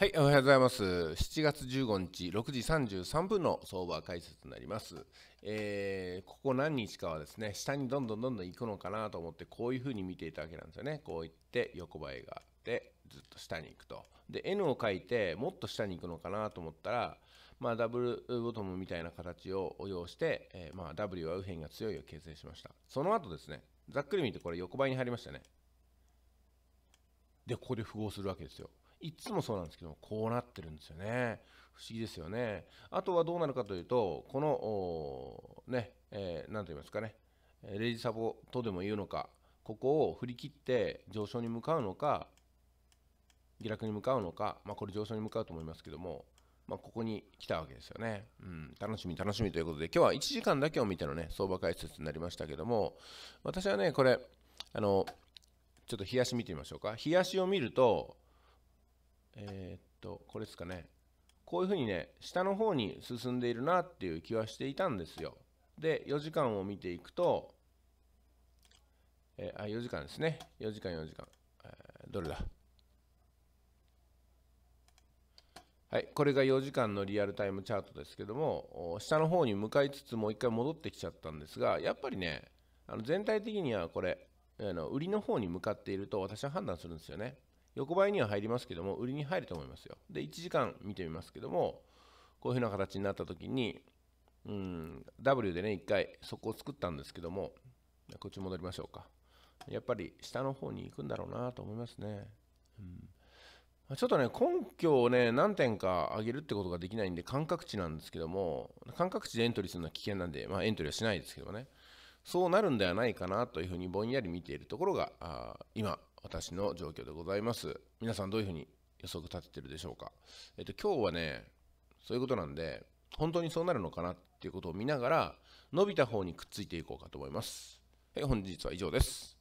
はい、おはようございます。7月15日6時33分の相場解説になります。えー、ここ何日かはですね、下にどんどんどんどん行くのかなと思って、こういうふうに見ていたわけなんですよね。こういって横ばいがあって、ずっと下に行くと。で、N を書いて、もっと下に行くのかなと思ったら、まあ、ダブルボトムみたいな形を要して、えー、まあ、W は右辺が強いを形成しました。その後ですね、ざっくり見てこれ横ばいに入りましたね。で、ここで符号するわけですよ。いつもそうなんですけどこうなってるんですよね。不思議ですよね。あとはどうなるかというと、この、ね、えー、なんと言いますかね、レジサボとでも言うのか、ここを振り切って上昇に向かうのか、下落に向かうのか、まあ、これ上昇に向かうと思いますけども、まあ、ここに来たわけですよね。うん、楽しみ、楽しみということで、今日は1時間だけを見てのね、相場解説になりましたけども、私はね、これ、あの、ちょっと冷やし見てみましょうか冷やしを見るとえー、っとこれですかねこういうふうにね下の方に進んでいるなっていう気はしていたんですよで4時間を見ていくとえー、あ4時間ですね4時間4時間、えー、どれだはい、これが4時間のリアルタイムチャートですけども、下の方に向かいつつもう一回戻ってきちゃったんですが、やっぱりね、あの全体的にはこれ、あの売りの方に向かっていると私は判断するんですよね。横ばいには入りますけども、売りに入ると思いますよ。で、1時間見てみますけども、こういうふうな形になった時に、うん、W でね、1回そこを作ったんですけども、こっち戻りましょうか。やっぱり下の方に行くんだろうなと思いますね。うんちょっとね、根拠をね、何点か上げるってことができないんで、感覚値なんですけども、感覚値でエントリーするのは危険なんで、まあ、エントリーはしないですけどね。そうなるんではないかなというふうにぼんやり見ているところがあ今私の状況でございます皆さんどういうふうに予測立ててるでしょうか、えっと、今日はねそういうことなんで本当にそうなるのかなっていうことを見ながら伸びた方にくっついていこうかと思います、はい、本日は以上です